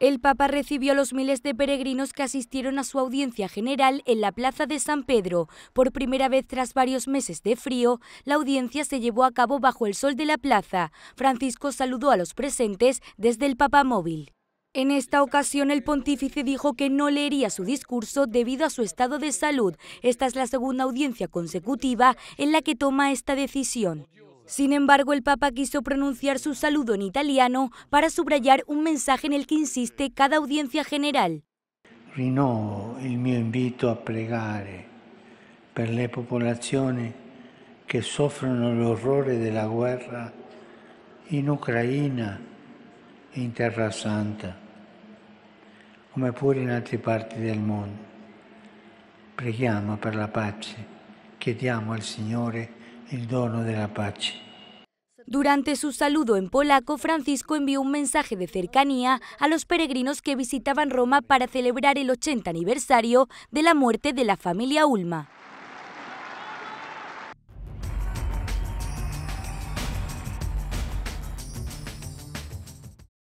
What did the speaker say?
El Papa recibió a los miles de peregrinos que asistieron a su audiencia general en la Plaza de San Pedro. Por primera vez tras varios meses de frío, la audiencia se llevó a cabo bajo el sol de la plaza. Francisco saludó a los presentes desde el Papa Móvil. En esta ocasión el pontífice dijo que no leería su discurso debido a su estado de salud. Esta es la segunda audiencia consecutiva en la que toma esta decisión. Sin embargo, el Papa quiso pronunciar su saludo en italiano para subrayar un mensaje en el que insiste cada audiencia general. Rinnovo el mio invito a pregare per le popolazioni los soffrono de la guerra ...en Ucraina ...en in Terra Santa, ...como pure en otras parti del mundo... Preghiamo per la pace, chiediamo al Señor el dono de la Durante su saludo en polaco, Francisco envió un mensaje de cercanía a los peregrinos que visitaban Roma para celebrar el 80 aniversario de la muerte de la familia Ulma.